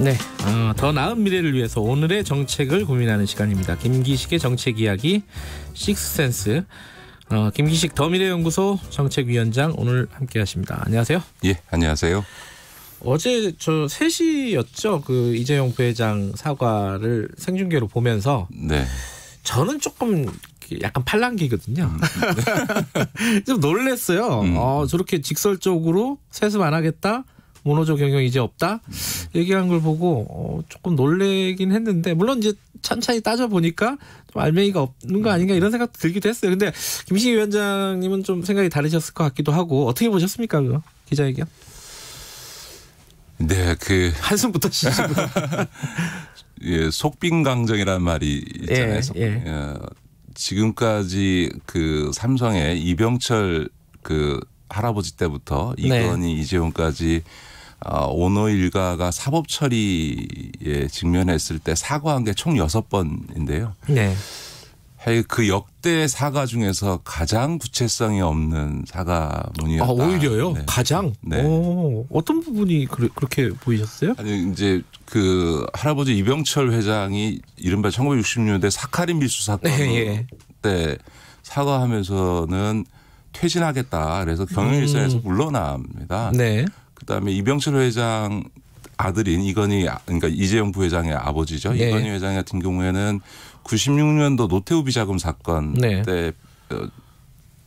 네, 어, 더 나은 미래를 위해서 오늘의 정책을 고민하는 시간입니다. 김기식의 정책 이야기 식스센스. 어, 김기식 더미래연구소 정책위원장 오늘 함께하십니다. 안녕하세요. 예, 안녕하세요. 어제 저 3시였죠. 그 이재용 부회장 사과를 생중계로 보면서 네. 저는 조금 약간 팔랑기거든요. 음. 좀 놀랬어요. 음. 어, 저렇게 직설적으로 세습 안 하겠다. 모노조 경영 이제 없다 얘기한 걸 보고 어, 조금 놀래긴 했는데 물론 이제 천천히 따져 보니까 좀 알맹이가 없는 거 아닌가 이런 생각도 들기도 했어요. 근데 김신 위원장님은 좀 생각이 다르셨을 것 같기도 하고 어떻게 보셨습니까 그거 기자회견? 네, 그 한숨부터 시작. 예, 속빈 강정이라는 말이 있잖아요. 예, 예. 예, 지금까지 그 삼성의 이병철 그 할아버지 때부터 네. 이건희 이재용까지 어, 오너 일가가 사법 처리에 직면했을 때 사과한 게 총 여섯 번인데요. 네. 그 역대 사과 중에서 가장 구체성이 없는 사과문이었다. 아, 오히려요? 네. 가장? 네. 오, 어떤 부분이 그, 렇게 보이셨어요? 아니 이제 그 할아버지 이병철 회장이 이른바 1960년대 사카린 밀수 사건 네, 예. 때 사과하면서는 퇴진하겠다. 그래서 경영일선에서 음. 물러납니다. 네. 그다음에 이병철 회장 아들인 이건희 그러니까 이재용 부회장의 아버지죠. 네. 이건희 회장 같은 경우에는 96년도 노태우 비자금 사건 네. 때 어,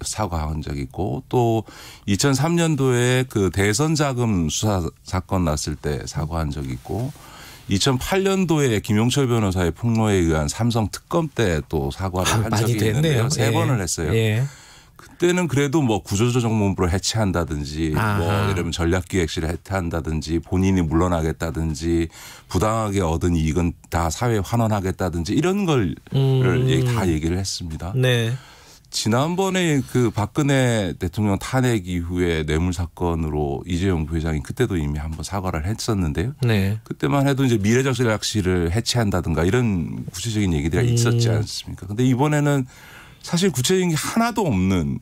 사과한 적 있고 또 2003년도에 그 대선 자금 수사 사건 났을 때 사과한 적 있고 2008년도에 김용철 변호사의 폭로에 의한 삼성 특검 때 또 사과를 아, 한 적이 있는데요. 세 예. 번을 했어요. 예. 그때는 그래도 뭐 구조조정본부를 해체한다든지 뭐 아하. 뭐 예를 들면 전략기획실을 해체한다든지 본인이 물러나겠다든지 부당하게 얻은 이익은 다 사회에 환원하겠다든지 이런 걸다 음. 얘기를 했습니다. 네. 지난번에 그 박근혜 대통령 탄핵 이후에 뇌물 사건으로 이재용 부회장이 그때도 이미 한번 사과를 했었는데요. 네. 그때만 해도 이제 미래적 전략실을 해체한다든가 이런 구체적인 얘기들이 음. 있었지 않습니까? 근데 이번에는 사실 구체적인 게 하나도 없는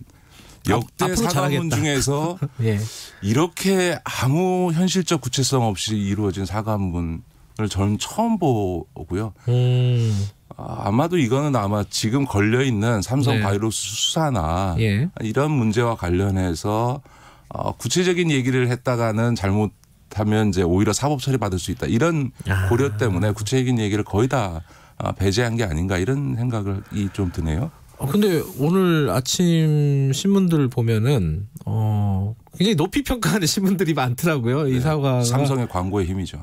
아, 역대 사과문 중에서 예. 이렇게 아무 현실적 구체성 없이 이루어진 사과문을 저는 처음 보고요. 음. 아, 아마도 이거는 아마 지금 걸려 있는 삼성 네. 바이러스 수사나 예. 이런 문제와 관련해서 어, 구체적인 얘기를 했다가는 잘못 하면 이제 오히려 사법 처리 받을 수 있다 이런 아. 고려 때문에 구체적인 얘기를 거의 다 배제한 게 아닌가 이런 생각을 좀 드네요. 어, 근데 오늘 아침 신문들 보면은 어 굉장히 높이 평가하는 신문들이 많더라고요. 네. 이 사과가 삼성의 광고의 힘이죠.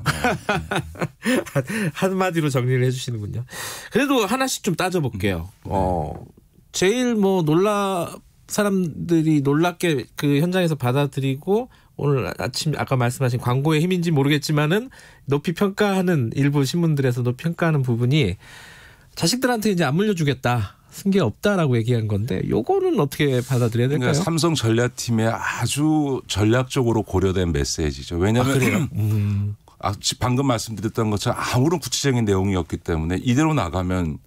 네. 한 마디로 정리를 해주시는군요. 그래도 하나씩 좀 따져볼게요. 네. 어 제일 뭐 놀라 사람들이 놀랍게 그 현장에서 받아들이고 오늘 아침 아까 말씀하신 광고의 힘인지 모르겠지만은 높이 평가하는 일부 신문들에서 높이 평가하는 부분이 자식들한테 이제 안 물려주겠다. 승계 없다라고 얘기한 건데 요거는 어떻게 받아들여야 그러니까 될까요? 그러니까 삼성 전략팀의 아주 전략적으로 고려된 메시지죠. 왜냐하면 아, 음. 아, 방금 말씀드렸던 것처럼 아무런 구체적인 내용이 없기 때문에 이대로 나가면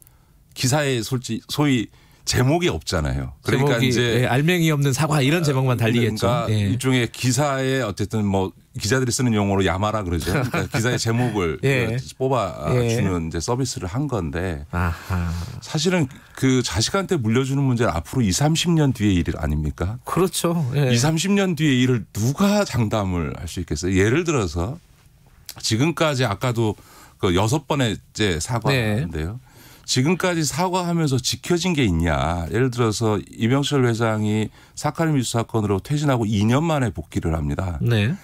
기사에 솔직 소위 제목이 없잖아요. 그러니까 제목이, 이제 예, 알맹이 없는 사과 이런 제목만 달리겠죠. 그러니까 예. 일종의 기사에 어쨌든 뭐 기자들이 쓰는 용어로 야마라 그러죠. 그러니까 기사의 제목을 예. 뽑아 예. 주는 예. 이제 서비스를 한 건데 아하. 사실은 그 자식한테 물려주는 문제는 앞으로 2, 30년 뒤의 일 아닙니까? 그렇죠. 예. 2, 30년 뒤의 일을 누가 장담을 할 수 있겠어요? 예를 들어서 지금까지 아까도 그 여섯 번의 이제 사과인데요. 네. 지금까지 사과하면서 지켜진 게 있냐. 예를 들어서 이병철 회장이 사카린 위수 사건으로 퇴진하고 2년 만에 복귀를 합니다. 네.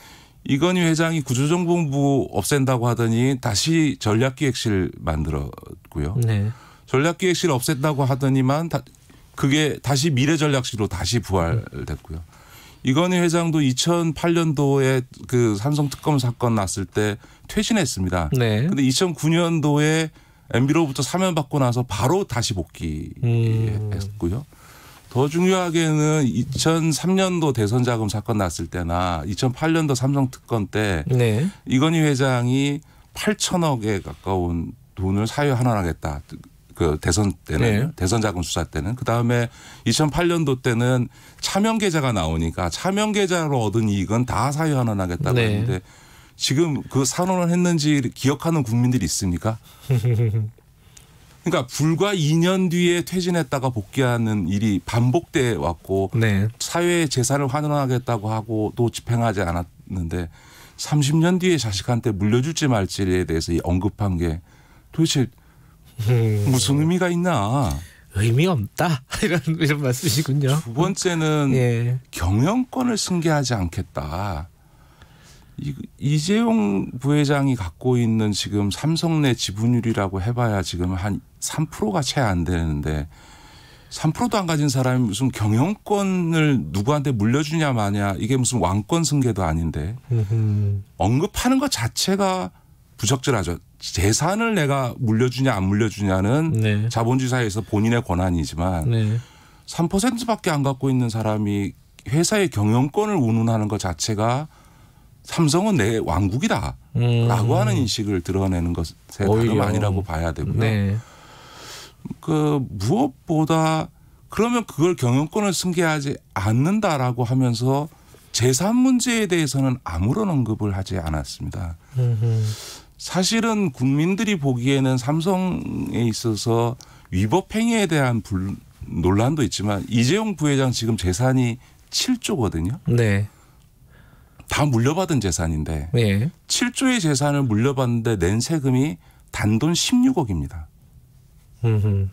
이건희 회장이 구조정보부 없앤다고 하더니 다시 전략기획실 만들었고요. 네. 전략기획실 없앴다고 하더니만 다 그게 다시 미래전략실로 다시 부활됐고요. 이건희 회장도 2008년도에 그 삼성 특검 사건 났을 때 퇴진했습니다. 네. 근데 2009년도에 MB로부터 사면받고 나서 바로 다시 복귀했고요. 음. 더 중요하게는 2003년도 대선 자금 사건 났을 때나 2008년도 삼성 특권 때 네. 이건희 회장이 8천억에 가까운 돈을 사유 환원하겠다. 그 대선 때는 네. 대선 자금 수사 때는 그 다음에 2008년도 때는 차명 계좌가 나오니까 차명 계좌로 얻은 이익은 다 사유 환원하겠다고 네. 했는데 지금 그 산원을 했는지 기억하는 국민들이 있습니까? 그러니까 불과 2년 뒤에 퇴진했다가 복귀하는 일이 반복돼 왔고 네. 사회의 재산을 환원하겠다고 하고 또 집행하지 않았는데 30년 뒤에 자식한테 물려줄지 말지에 대해서 언급한 게 도대체 음. 무슨 의미가 있나? 의미 없다 이런 이런 말씀이시군요. 두 번째는 예. 경영권을 승계하지 않겠다. 이재용 부회장이 갖고 있는 지금 삼성 내 지분율이라고 해봐야 지금 한 3%가 채 안 되는데 3%도 안 가진 사람이 무슨 경영권을 누구한테 물려주냐 마냐 이게 무슨 왕권 승계도 아닌데 언급하는 것 자체가 부적절하죠. 재산을 내가 물려주냐 안 물려주냐는 네. 자본주의사에서 회 본인의 권한이지만 네. 3%밖에 안 갖고 있는 사람이 회사의 경영권을 운운하는 것 자체가 삼성은 내 왕국이다라고 음. 하는 인식을 드러내는 것에 다름 아니라고 봐야 되고요. 네. 그 무엇보다 그러면 그걸 경영권을 승계하지 않는다라고 하면서 재산 문제에 대해서는 아무런 언급을 하지 않았습니다. 음흠. 사실은 국민들이 보기에는 삼성에 있어서 위법 행위에 대한 불, 논란도 있지만 이재용 부회장 지금 재산이 7조거든요. 네. 다 물려받은 재산인데 예. 7조의 재산을 물려받는데 낸 세금이 단돈 16억입니다. 음흠.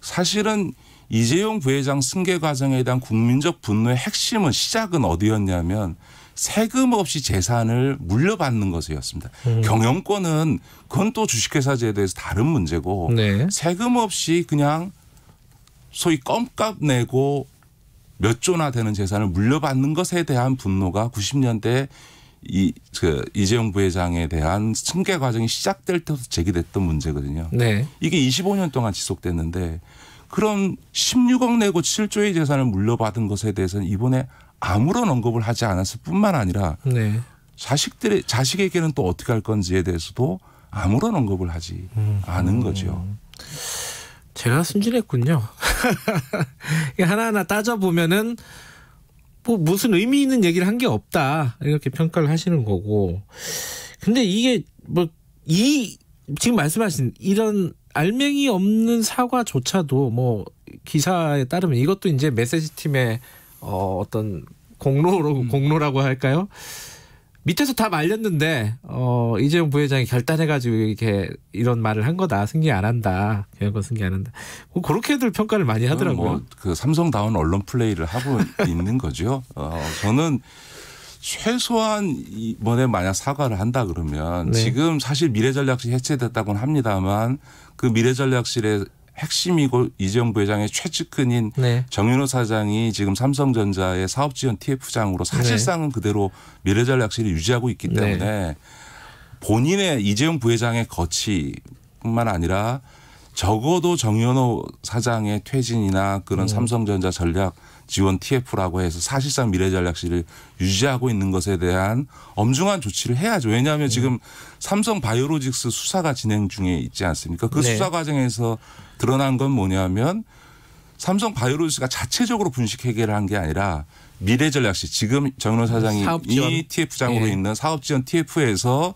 사실은 이재용 부회장 승계 과정에 대한 국민적 분노의 핵심은 시작은 어디였냐면 세금 없이 재산을 물려받는 것이었습니다. 음. 경영권은 그건 또 주식회사제에 대해서 다른 문제고 네. 세금 없이 그냥 소위 껌값 내고 몇 조나 되는 재산을 물려받는 것에 대한 분노가 90년대 이, 그, 이재용 부회장에 대한 승계 과정이 시작될 때부터 제기됐던 문제거든요. 네. 이게 25년 동안 지속됐는데 그런 16억 내고 7조의 재산을 물려받은 것에 대해서는 이번에 아무런 언급을 하지 않았을 뿐만 아니라 네. 자식들의 자식에게는 또 어떻게 할 건지에 대해서도 아무런 언급을 하지 음. 않은 거죠. 음. 제가 순진했군요. 하나하나 따져보면은 뭐 무슨 의미 있는 얘기를 한 게 없다. 이렇게 평가를 하시는 거고. 근데 이게 뭐 이 지금 말씀하신 이런 알맹이 없는 사과조차도 뭐 기사에 따르면 이것도 이제 메시지 팀의 어 어떤 공로로 음. 공로라고 할까요? 밑에서 다 말렸는데 어 이재용 부회장이 결단해가지고 이렇게 이런 말을 한 거다 승리 안 한다 계약은 승리 안 한다 뭐 그렇게들 평가를 많이 뭐 하더라고요. 뭐그 삼성다운 언론 플레이를 하고 있는 거죠. 어 저는 최소한 이번에 만약 사과를 한다 그러면 네. 지금 사실 미래전략실 해체됐다고는 합니다만 그 미래전략실에 핵심이고 이재용 부회장의 최측근인 네. 정윤호 사장이 지금 삼성전자의 사업지원 TF장으로 네. 사실상은 그대로 미래전략실을 유지하고 있기 네. 때문에 본인의 이재용 부회장의 거치뿐만 아니라 적어도 정윤호 사장의 퇴진이나 그런 음. 삼성전자 전략 지원 TF라고 해서 사실상 미래전략실을 유지하고 있는 것에 대한 엄중한 조치를 해야죠. 왜냐하면 네. 지금 삼성 바이오로직스 수사가 진행 중에 있지 않습니까? 그 네. 수사 과정에서 드러난 건 뭐냐면 삼성 바이오로직스가 자체적으로 분식 해결을 한 게 아니라 미래전략실 지금 정윤호 사장이 사업지원. 이 TF장으로 예. 네. 있는 사업지원 TF에서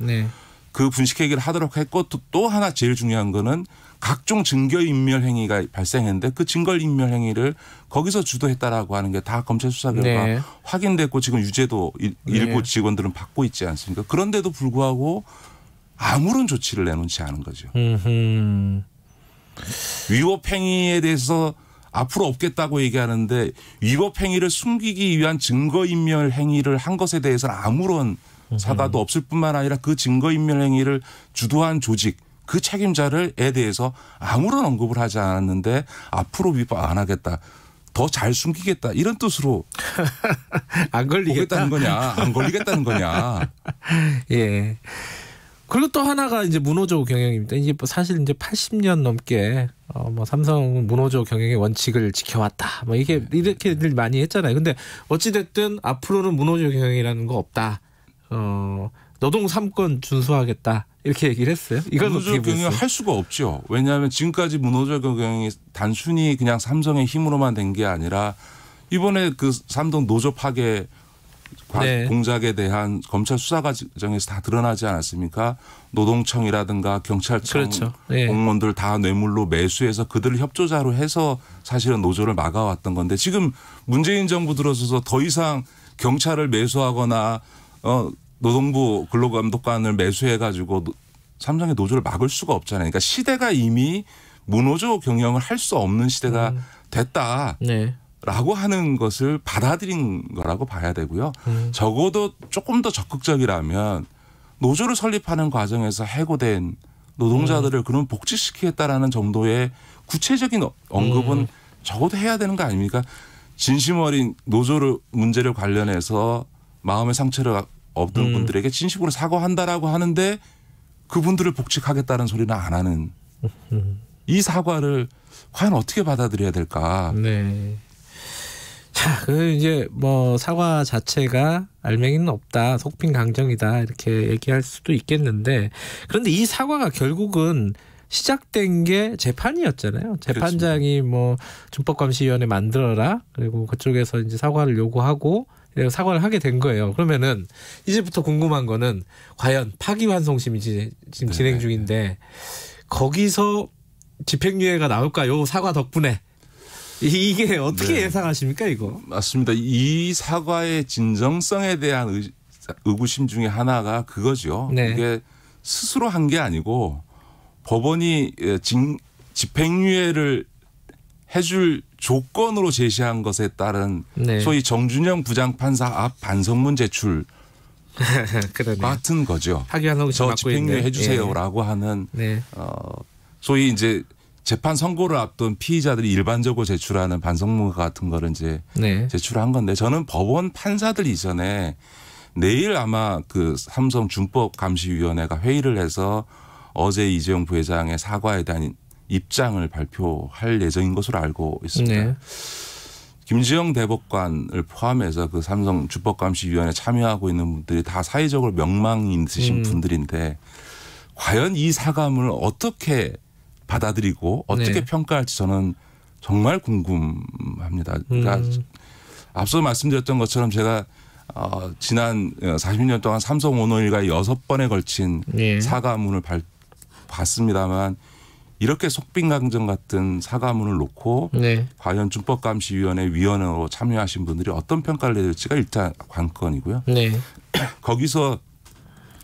그 분식 해결을 하도록 했고 또 하나 제일 중요한 거는 각종 증거인멸 행위가 발생했는데 그 증거인멸 행위를 거기서 주도했다라고 하는 게 다 검찰 수사 결과 네. 확인됐고 지금 유죄도 네. 일부 직원들은 받고 있지 않습니까? 그런데도 불구하고 아무런 조치를 내놓지 않은 거죠. 음흠. 위법행위에 대해서 앞으로 없겠다고 얘기하는데 위법행위를 숨기기 위한 증거인멸 행위를 한 것에 대해서는 아무런 사과도 없을 뿐만 아니라 그 증거인멸 행위를 주도한 조직 그 책임자를에 대해서 아무런 언급을 하지 않았는데 앞으로 위법 안 하겠다. 더잘 숨기겠다 이런 뜻으로 안 걸리겠다는 거냐 안 걸리겠다는 거냐 예 그리고 또 하나가 이제 문호조 경영입니다 이제 뭐 사실 이제 80년 넘게 어 뭐 삼성 문호조 경영의 원칙을 지켜왔다 뭐 이게 네. 이렇게들 많이 했잖아요 근데 어찌 됐든 앞으로는 문호조 경영이라는 거 없다 어 노동 삼권 준수하겠다 이렇게 얘기를 했어요. 이걸 문호조 경영 할 수가 없죠. 왜냐하면 지금까지 문호조 경영이 단순히 그냥 삼성의 힘으로만 된 게 아니라 이번에 그 삼동 노조 파괴 네. 공작에 대한 검찰 수사 과정에서 다 드러나지 않았습니까? 노동청이라든가 경찰청 그렇죠. 네. 공무원들 다 뇌물로 매수해서 그들을 협조자로 해서 사실은 노조를 막아왔던 건데 지금 문재인 정부 들어서서 더 이상 경찰을 매수하거나 어 노동부 근로감독관을 매수해 가지고 삼성의 노조를 막을 수가 없잖아요. 그러니까 시대가 이미 무노조 경영을 할 수 없는 시대가 음. 됐다. 네. 라고 하는 것을 받아들인 거라고 봐야 되고요. 음. 적어도 조금 더 적극적이라면 노조를 설립하는 과정에서 해고된 노동자들을 음. 그런 복지시키겠다라는 정도의 구체적인 언급은 음. 적어도 해야 되는 거 아닙니까? 진심 어린 노조를 문제를 관련해서 마음의 상처를 없던 음. 분들에게 진심으로 사과한다라고 하는데 그분들을 복직하겠다는 소리는 안 하는 이 사과를 과연 어떻게 받아들여야 될까? 네. 자, 그 이제 뭐 사과 자체가 알맹이는 없다, 속빈 강정이다 이렇게 얘기할 수도 있겠는데 그런데 이 사과가 결국은 시작된 게 재판이었잖아요. 재판장이 그렇습니다. 뭐 준법감시위원회 만들어라 그리고 그쪽에서 이제 사과를 요구하고 사과를 하게 된 거예요. 그러면은 이제부터 궁금한 거는 과연 파기환송심이 지, 금 네, 진행 네, 중인데 네. 거기서 집행유예가 나올까요? 사과 덕분에. 이게 어떻게 네. 예상하십니까 이거? 맞습니다. 이 사과의 진정성에 대한 의, 의구심 중에 하나가 그거죠. 네. 이게 스스로 한 게 아니고 법원이 진, 예, 집행유예를 해줄 조건으로 제시한 것에 따른 네. 소위 정준영 부장판사 앞 반성문 제출 같은 거죠. 저 집행유예 해주세요라고 예. 하는 네. 네. 어, 소위 이제 재판 선고를 앞둔 피의자들이 일반적으로 제출하는 반성문 같은 거를 이제 네. 제출한 건데 저는 법원 판사들 이전에 내일 아마 그 삼성 준법 감시위원회가 회의를 해서 어제 이재용 부회장의 사과에 대한 입장을 발표할 예정인 것으로 알고 있습니다. 네. 김지영 대법관을 포함해서 그 삼성 주법감시위원회 참여하고 있는 분들이 다 사회적으로 명망이 있으신 음. 분들인데 과연 이 사감을 어떻게 받아들이고 어떻게 네. 평가할지 저는 정말 궁금합니다. 그러니까 음. 앞서 말씀드렸던 것처럼 제가 어, 지난 40년 동안 삼성 오너일과 여 번에 걸친 네. 사과문을 발, 봤습니다만 이렇게 속빈강정 같은 사과문을 놓고 네. 과연 준법감시위원회 위원으로 참여하신 분들이 어떤 평가를 내릴지가 일단 관건이고요. 네. 거기서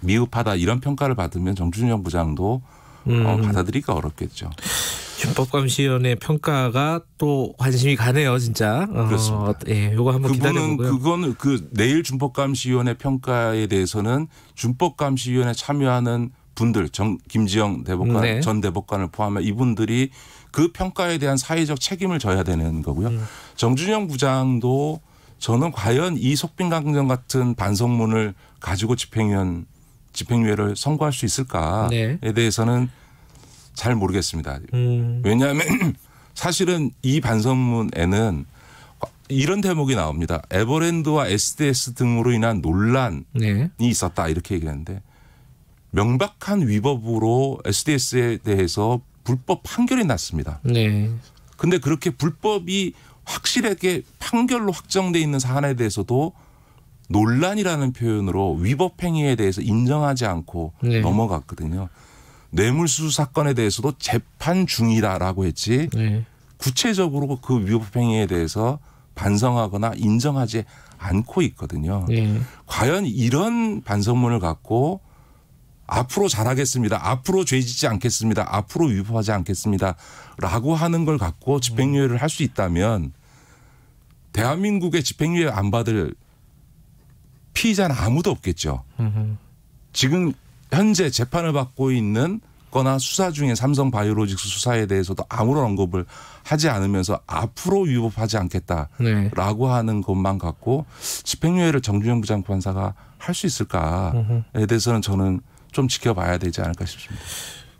미흡하다 이런 평가를 받으면 정준영 부장도 어, 음. 어, 받아들이기가 어렵겠죠. 준법감시위원회 평가가 또 관심이 가네요, 진짜. 어, 그렇습니다. 예, 요거 한번 기다려그거그 내일 준법감시위원회 평가에 대해서는 준법감시위원회 참여하는 분들 정 김지영 대법관 네. 전 대법관을 포함해 이분들이 그 평가에 대한 사회적 책임을 져야 되는 거고요. 음. 정준영 부장도 저는 과연 이 속빈 강정 같은 반성문을 가지고 집행위원 집행유회를 선고할 수 있을까에 네. 대해서는 잘 모르겠습니다. 음. 왜냐하면 사실은 이 반성문에는 이런 대목이 나옵니다. 에버랜드와 SDS 등으로 인한 논란이 네. 있었다 이렇게 얘기했는데 명백한 위법으로 SDS에 대해서 불법 판결이 났습니다. 네. 근데 그렇게 불법이 확실하게 판결로 확정돼 있는 사안에 대해서도 논란이라는 표현으로 위법 행위에 대해서 인정하지 않고 네. 넘어갔거든요. 뇌물수수 사건에 대해서도 재판 중이라라고 했지 네. 구체적으로 그 위법 행위에 대해서 반성하거나 인정하지 않고 있거든요. 네. 과연 이런 반성문을 갖고 앞으로 잘하겠습니다. 앞으로 죄짓지 않겠습니다. 앞으로 위법하지 않겠습니다. 라고 하는 걸 갖고 집행유예를 할 수 있다면 대한민국의 집행유예 안 받을 피의자는 아무도 없겠죠. 지금 현재 재판을 받고 있는 거나 수사 중에 삼성 바이오로직스 수사에 대해서도 아무런 언급을 하지 않으면서 앞으로 위법하지 않겠다라고 네. 하는 것만 갖고 집행유예를 정준영 부장판사가 할 수 있을까에 대해서는 저는 좀 지켜봐야 되지 않을까 싶습니다.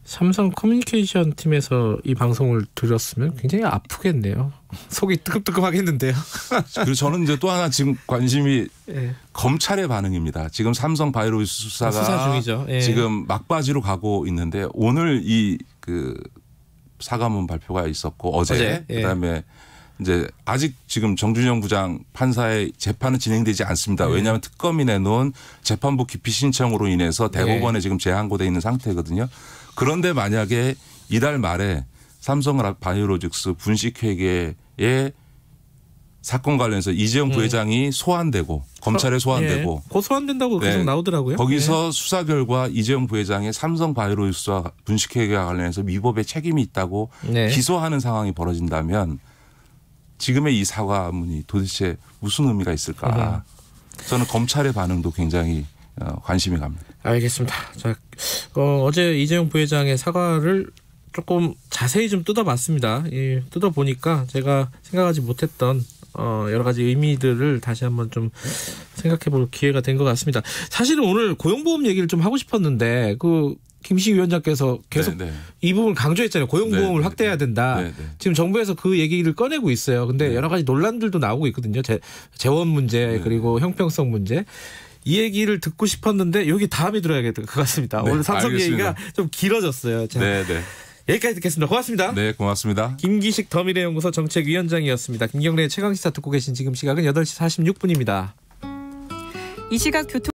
삼성 커뮤니케이션 팀에서 이 방송을 들었으면 굉장히 아프겠네요. 속이 뜨끔뜨끔하겠는데요. 그리고 저는 이제 또 하나 지금 관심이 예. 검찰의 반응입니다. 지금 삼성 바이오로스 수사가 아, 수사 중이죠. 예. 지금 막바지로 가고 있는데 오늘 이 그 사과문 발표가 있었고 어제, 어제? 예. 그다음에 이제 아직 지금 정준영 부장 판사의 재판은 진행되지 않습니다. 네. 왜냐하면 네. 특검이 내놓은 재판부 기피 신청으로 인해서 네. 대법원에 네. 지금 제한고돼 있는 상태거든요. 그런데 만약에 이달 말에 삼성 바이오로직스 분식회계에 사건 관련해서 이재용 음. 부회장이 네. 소환되고 검찰에 어, 소환되고 네. 곧 소환된다고 네. 계속 네. 나오더라고요. 거기서 예. 수사 결과 이재용 부회장의 삼성 바이오로직스와 분식회계와 관련해서 위법의 책임이 있다고 기소하는 상황이 벌어진다면 지금의 이 사과문이 도대체 무슨 의미가 있을까? 네. 저는 검찰의 반응도 굉장히 어, 관심이 갑니다. 알겠습니다. 자, 어, 제 이재용 부회장의 사과를 조금 자세히 좀 뜯어봤습니다. 예, 뜯어보니까 제가 생각하지 못했던 어, 여러 가지 의미들을 다시 한번 좀 생각해 볼 기회가 된 것 같습니다. 사실은 오늘 고용보험 얘기를 좀 하고 싶었는데 그 김시 위원장께서 계속 네, 네. 이 부분을 강조했잖아요. 고용보험을 네, 네, 확대해야 네. 된다. 네, 지금 정부에서 그 얘기를 꺼내고 있어요. 근데 여러 가지 논란들도 나오고 있거든요. 재, 재원 문제 그리고 형평성 문제. 이 얘기를 듣고 싶었는데 여기 다음에 들어야될것 그 같습니다. 오늘 삼성 알겠습니다. 얘기가 좀 길어졌어요. 자, 여기까지 듣겠습니다. 고맙습니다. 네, 고맙습니다. 김기식 더미래연구소 정책위원장이었습니다. 김경래 최강시사 듣고 계신 지금 시각은 8시 46분입니다. 이 시각 교통